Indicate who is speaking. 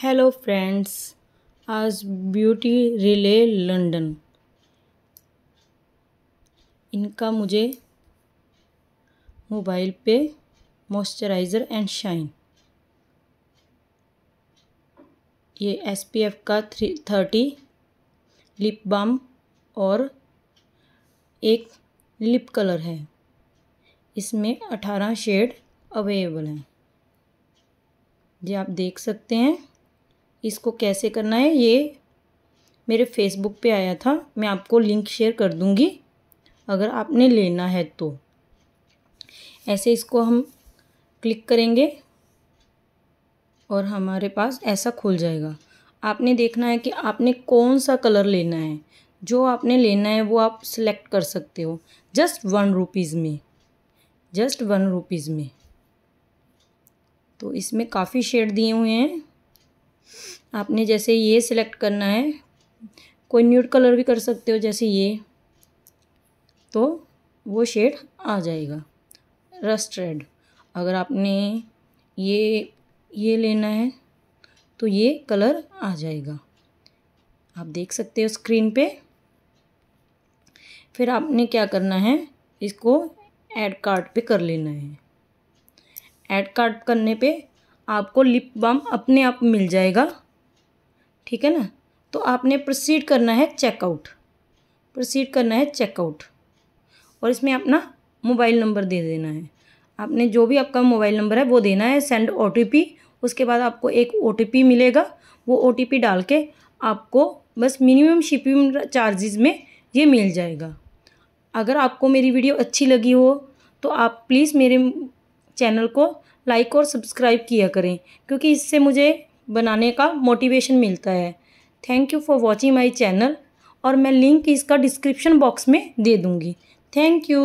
Speaker 1: hello friends आज beauty रिले London इनका मुझे मोबाइल पे मॉइस्चराइज़र एंड शाइन ये एस पी एफ का थ्री थर्टी लिप बाम और एक लिप कलर है इसमें अठारह शेड अवेलेबल हैं जी आप देख सकते हैं इसको कैसे करना है ये मेरे फेसबुक पे आया था मैं आपको लिंक शेयर कर दूँगी अगर आपने लेना है तो ऐसे इसको हम क्लिक करेंगे और हमारे पास ऐसा खुल जाएगा आपने देखना है कि आपने कौन सा कलर लेना है जो आपने लेना है वो आप सिलेक्ट कर सकते हो जस्ट वन रुपीज़ में जस्ट वन रुपीज़ में तो इसमें काफ़ी शेड दिए हुए हैं आपने जैसे ये सिलेक्ट करना है कोई न्यूड कलर भी कर सकते हो जैसे ये तो वो शेड आ जाएगा रस्ट रेड अगर आपने ये ये लेना है तो ये कलर आ जाएगा आप देख सकते हो स्क्रीन पे फिर आपने क्या करना है इसको ऐड कार्ड पे कर लेना है ऐड कार्ड करने पे आपको लिप बाम अपने आप मिल जाएगा ठीक है ना तो आपने प्रोसीड करना है चेकआउट प्रोसीड करना है चेकआउट और इसमें अपना मोबाइल नंबर दे देना है आपने जो भी आपका मोबाइल नंबर है वो देना है सेंड ओ उसके बाद आपको एक ओ मिलेगा वो ओ डाल के आपको बस मिनिमम शिपिंग चार्जेस में ये मिल जाएगा अगर आपको मेरी वीडियो अच्छी लगी हो तो आप प्लीज़ मेरे चैनल को लाइक और सब्सक्राइब किया करें क्योंकि इससे मुझे बनाने का मोटिवेशन मिलता है thank you for watching my channel और मैं लिंक इसका डिस्क्रिप्शन बॉक्स में दे दूँगी थैंक यू